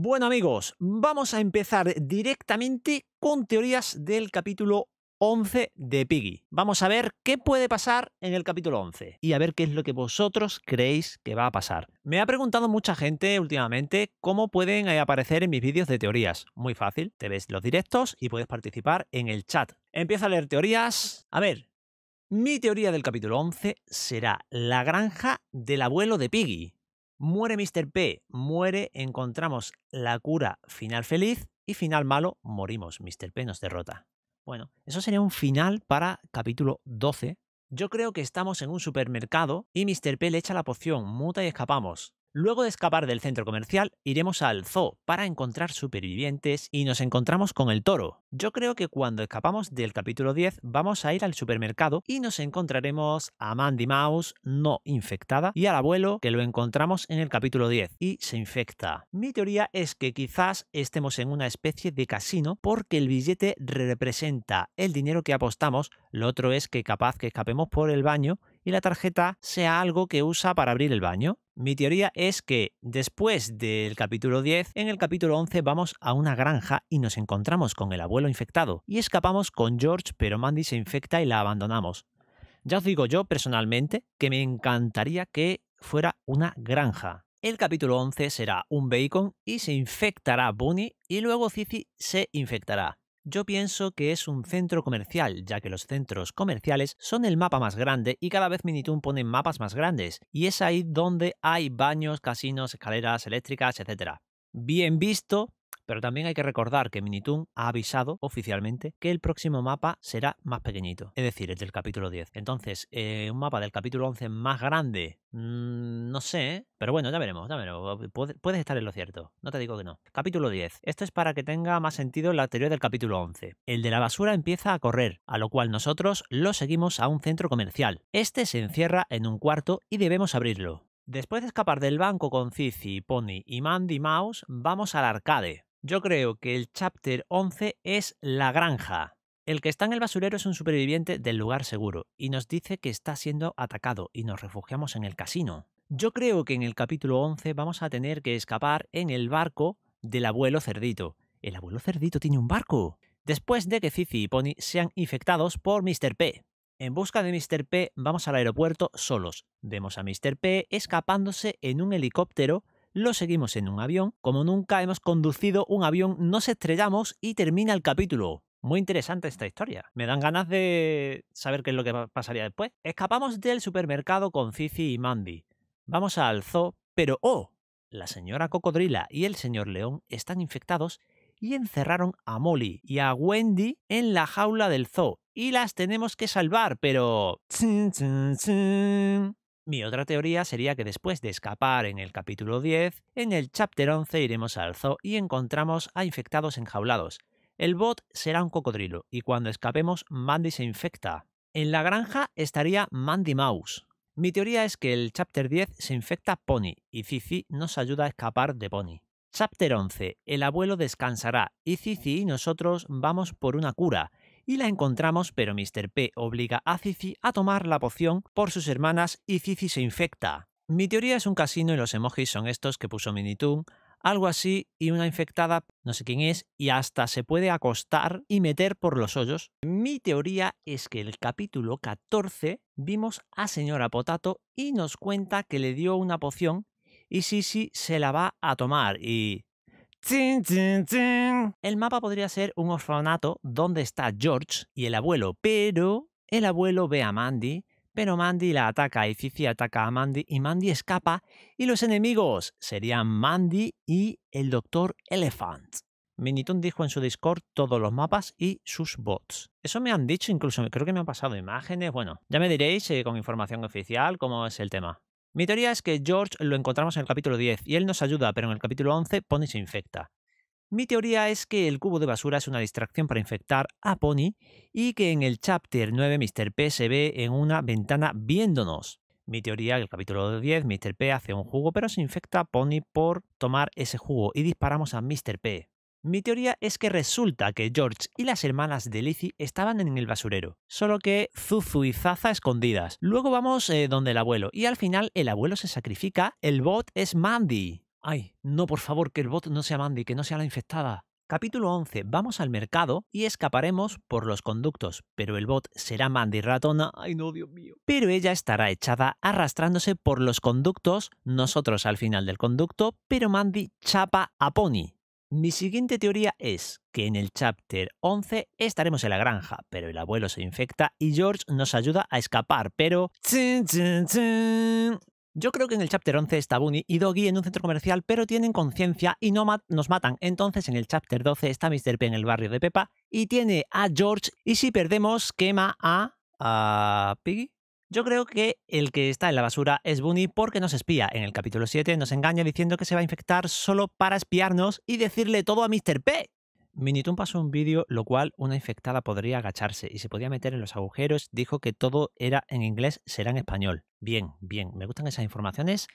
Bueno amigos, vamos a empezar directamente con teorías del capítulo 11 de Piggy. Vamos a ver qué puede pasar en el capítulo 11 y a ver qué es lo que vosotros creéis que va a pasar. Me ha preguntado mucha gente últimamente cómo pueden eh, aparecer en mis vídeos de teorías. Muy fácil, te ves los directos y puedes participar en el chat. Empieza a leer teorías. A ver, mi teoría del capítulo 11 será la granja del abuelo de Piggy. Muere Mr. P, muere, encontramos la cura, final feliz y final malo, morimos, Mr. P nos derrota. Bueno, eso sería un final para capítulo 12. Yo creo que estamos en un supermercado y Mr. P le echa la poción, muta y escapamos. Luego de escapar del centro comercial, iremos al zoo para encontrar supervivientes y nos encontramos con el toro. Yo creo que cuando escapamos del capítulo 10 vamos a ir al supermercado y nos encontraremos a Mandy Mouse no infectada y al abuelo que lo encontramos en el capítulo 10 y se infecta. Mi teoría es que quizás estemos en una especie de casino porque el billete representa el dinero que apostamos, lo otro es que capaz que escapemos por el baño y la tarjeta sea algo que usa para abrir el baño. Mi teoría es que después del capítulo 10, en el capítulo 11 vamos a una granja y nos encontramos con el abuelo infectado y escapamos con George, pero Mandy se infecta y la abandonamos. Ya os digo yo personalmente que me encantaría que fuera una granja. El capítulo 11 será un bacon y se infectará Bunny y luego Cici se infectará. Yo pienso que es un centro comercial, ya que los centros comerciales son el mapa más grande y cada vez Minitoon pone mapas más grandes, y es ahí donde hay baños, casinos, escaleras eléctricas, etc. Bien visto, pero también hay que recordar que Minitoon ha avisado oficialmente que el próximo mapa será más pequeñito, es decir, el del capítulo 10. Entonces, eh, un mapa del capítulo 11 más grande, mm, no sé, ¿eh? pero bueno, ya veremos, ya veremos. Puedes, estar en lo cierto, no te digo que no. Capítulo 10. Esto es para que tenga más sentido la teoría del capítulo 11. El de la basura empieza a correr, a lo cual nosotros lo seguimos a un centro comercial. Este se encierra en un cuarto y debemos abrirlo. Después de escapar del banco con Cici, Pony y Mandy Mouse, vamos al arcade. Yo creo que el chapter 11 es La Granja. El que está en el basurero es un superviviente del lugar seguro y nos dice que está siendo atacado y nos refugiamos en el casino. Yo creo que en el capítulo 11 vamos a tener que escapar en el barco del abuelo cerdito. El abuelo cerdito tiene un barco. Después de que Cici y Pony sean infectados por Mr. P. En busca de Mr. P vamos al aeropuerto solos. Vemos a Mr. P escapándose en un helicóptero lo seguimos en un avión, como nunca hemos conducido un avión, nos estrellamos y termina el capítulo. Muy interesante esta historia. Me dan ganas de saber qué es lo que pasaría después. Escapamos del supermercado con Fifi y Mandy. Vamos al zoo, pero ¡oh! La señora cocodrila y el señor león están infectados y encerraron a Molly y a Wendy en la jaula del zoo. Y las tenemos que salvar, pero... Mi otra teoría sería que después de escapar en el capítulo 10, en el chapter 11 iremos al zoo y encontramos a infectados enjaulados. El bot será un cocodrilo y cuando escapemos Mandy se infecta. En la granja estaría Mandy Mouse. Mi teoría es que el chapter 10 se infecta Pony y Cici nos ayuda a escapar de Pony. Chapter 11. El abuelo descansará y Cici y nosotros vamos por una cura y la encontramos, pero Mr. P obliga a Cici a tomar la poción por sus hermanas y Cici se infecta. Mi teoría es un casino y los emojis son estos que puso Minitoon, algo así, y una infectada, no sé quién es, y hasta se puede acostar y meter por los hoyos. Mi teoría es que el capítulo 14 vimos a señora Potato y nos cuenta que le dio una poción y Cici se la va a tomar y el mapa podría ser un orfanato donde está George y el abuelo, pero el abuelo ve a Mandy, pero Mandy la ataca y Fifi ataca a Mandy y Mandy escapa y los enemigos serían Mandy y el doctor Elephant. Minitun dijo en su Discord todos los mapas y sus bots. Eso me han dicho, incluso creo que me han pasado imágenes. Bueno, ya me diréis eh, con información oficial cómo es el tema. Mi teoría es que George lo encontramos en el capítulo 10 y él nos ayuda, pero en el capítulo 11 Pony se infecta. Mi teoría es que el cubo de basura es una distracción para infectar a Pony y que en el chapter 9 Mr. P se ve en una ventana viéndonos. Mi teoría, es en el capítulo 10, Mr. P hace un jugo pero se infecta a Pony por tomar ese jugo y disparamos a Mr. P. Mi teoría es que resulta que George y las hermanas de Lizzie estaban en el basurero, solo que Zuzu y Zaza escondidas. Luego vamos eh, donde el abuelo, y al final el abuelo se sacrifica, el bot es Mandy. Ay, no, por favor, que el bot no sea Mandy, que no sea la infectada. Capítulo 11. Vamos al mercado y escaparemos por los conductos, pero el bot será Mandy Ratona. Ay, no, Dios mío. Pero ella estará echada arrastrándose por los conductos, nosotros al final del conducto, pero Mandy chapa a Pony. Mi siguiente teoría es que en el chapter 11 estaremos en la granja, pero el abuelo se infecta y George nos ayuda a escapar, pero... Yo creo que en el chapter 11 está Bunny y Doggy en un centro comercial, pero tienen conciencia y no nos matan. Entonces en el chapter 12 está Mr. P en el barrio de Pepa y tiene a George y si perdemos quema a... a... Piggy. Yo creo que el que está en la basura es Bunny porque nos espía. En el capítulo 7 nos engaña diciendo que se va a infectar solo para espiarnos y decirle todo a Mr. P. Minitoon pasó un vídeo, lo cual una infectada podría agacharse y se podía meter en los agujeros. Dijo que todo era en inglés, será en español. Bien, bien, me gustan esas informaciones.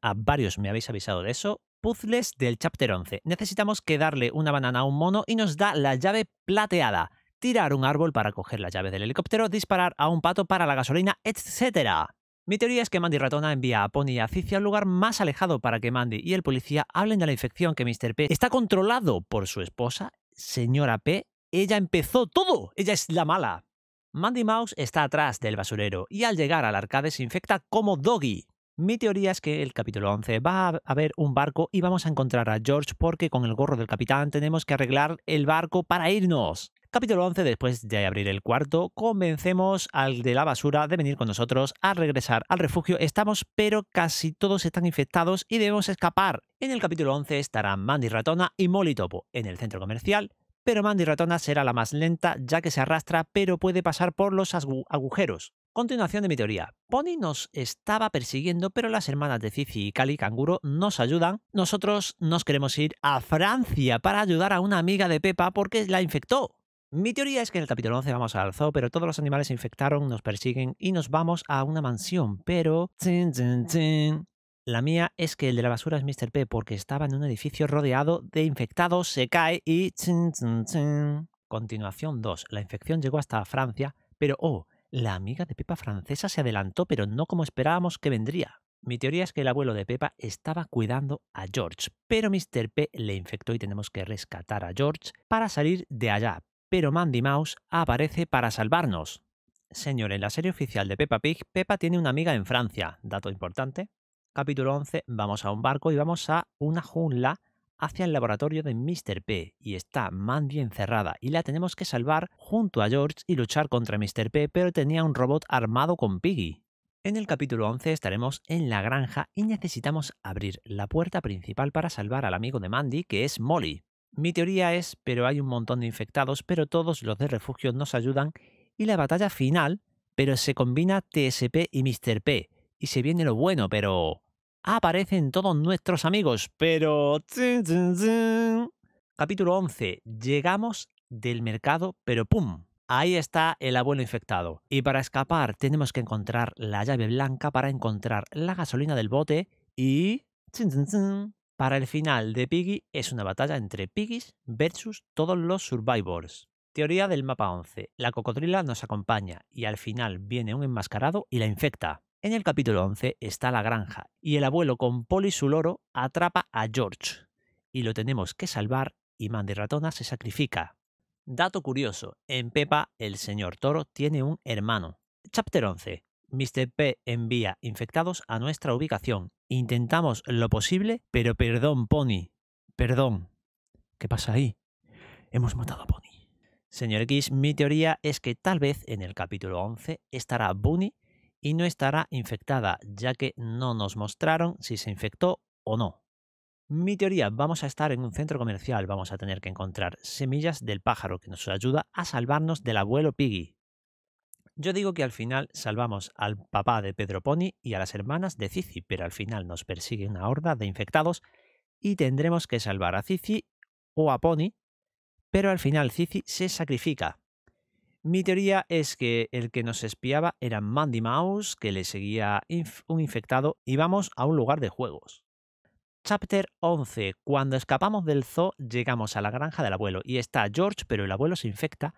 A varios me habéis avisado de eso. Puzzles del chapter 11. Necesitamos que darle una banana a un mono y nos da la llave plateada tirar un árbol para coger la llave del helicóptero, disparar a un pato para la gasolina, etc. Mi teoría es que Mandy Ratona envía a Pony y a Cici al lugar más alejado para que Mandy y el policía hablen de la infección que Mr. P está controlado por su esposa, señora P. Ella empezó todo, ella es la mala. Mandy Mouse está atrás del basurero y al llegar al arcade se infecta como Doggy. Mi teoría es que el capítulo 11 va a haber un barco y vamos a encontrar a George porque con el gorro del capitán tenemos que arreglar el barco para irnos. Capítulo 11, después de abrir el cuarto, convencemos al de la basura de venir con nosotros a regresar al refugio. Estamos, pero casi todos están infectados y debemos escapar. En el capítulo 11 estarán Mandy Ratona y Molly Topo en el centro comercial, pero Mandy Ratona será la más lenta ya que se arrastra pero puede pasar por los agujeros. Continuación de mi teoría. Pony nos estaba persiguiendo, pero las hermanas de Cici y Cali Canguro nos ayudan. Nosotros nos queremos ir a Francia para ayudar a una amiga de Pepa porque la infectó. Mi teoría es que en el capítulo 11 vamos al zoo, pero todos los animales se infectaron, nos persiguen y nos vamos a una mansión, pero... La mía es que el de la basura es Mr. P porque estaba en un edificio rodeado de infectados, se cae y... Continuación 2. La infección llegó hasta Francia, pero oh, la amiga de Pepa francesa se adelantó, pero no como esperábamos que vendría. Mi teoría es que el abuelo de Pepa estaba cuidando a George, pero Mr. P le infectó y tenemos que rescatar a George para salir de allá pero Mandy Mouse aparece para salvarnos. Señor, en la serie oficial de Peppa Pig, Peppa tiene una amiga en Francia, dato importante. Capítulo 11, vamos a un barco y vamos a una jungla hacia el laboratorio de Mr. P y está Mandy encerrada y la tenemos que salvar junto a George y luchar contra Mr. P, pero tenía un robot armado con Piggy. En el capítulo 11 estaremos en la granja y necesitamos abrir la puerta principal para salvar al amigo de Mandy que es Molly. Mi teoría es, pero hay un montón de infectados, pero todos los de refugio nos ayudan y la batalla final, pero se combina TSP y Mr. P. Y se viene lo bueno, pero... Aparecen todos nuestros amigos, pero... Capítulo 11. Llegamos del mercado, pero ¡pum! Ahí está el abuelo infectado. Y para escapar tenemos que encontrar la llave blanca para encontrar la gasolina del bote y... Para el final de Piggy es una batalla entre Piggies versus todos los Survivors. Teoría del mapa 11. La cocodrila nos acompaña y al final viene un enmascarado y la infecta. En el capítulo 11 está la granja y el abuelo con Polly su loro atrapa a George y lo tenemos que salvar y Mandy Ratona se sacrifica. Dato curioso, en Pepa el señor Toro tiene un hermano. Chapter 11. Mr. P envía infectados a nuestra ubicación. Intentamos lo posible, pero perdón, Pony. Perdón. ¿Qué pasa ahí? Hemos matado a Pony. Señor X, mi teoría es que tal vez en el capítulo 11 estará Bunny y no estará infectada, ya que no nos mostraron si se infectó o no. Mi teoría, vamos a estar en un centro comercial, vamos a tener que encontrar semillas del pájaro que nos ayuda a salvarnos del abuelo Piggy. Yo digo que al final salvamos al papá de Pedro Pony y a las hermanas de Cici, pero al final nos persigue una horda de infectados y tendremos que salvar a Cici o a Pony, pero al final Cici se sacrifica. Mi teoría es que el que nos espiaba era Mandy Mouse, que le seguía un infectado y vamos a un lugar de juegos. Chapter 11. Cuando escapamos del zoo, llegamos a la granja del abuelo y está George, pero el abuelo se infecta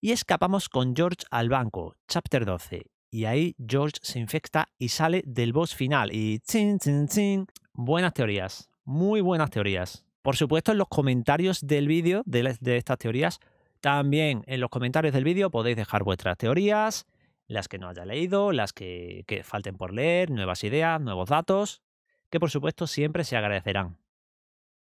y escapamos con George al banco, chapter 12. Y ahí George se infecta y sale del boss final. Y chin, chin, chin. Buenas teorías, muy buenas teorías. Por supuesto, en los comentarios del vídeo de, estas teorías, también en los comentarios del vídeo podéis dejar vuestras teorías, las que no haya leído, las que, que falten por leer, nuevas ideas, nuevos datos, que por supuesto siempre se agradecerán.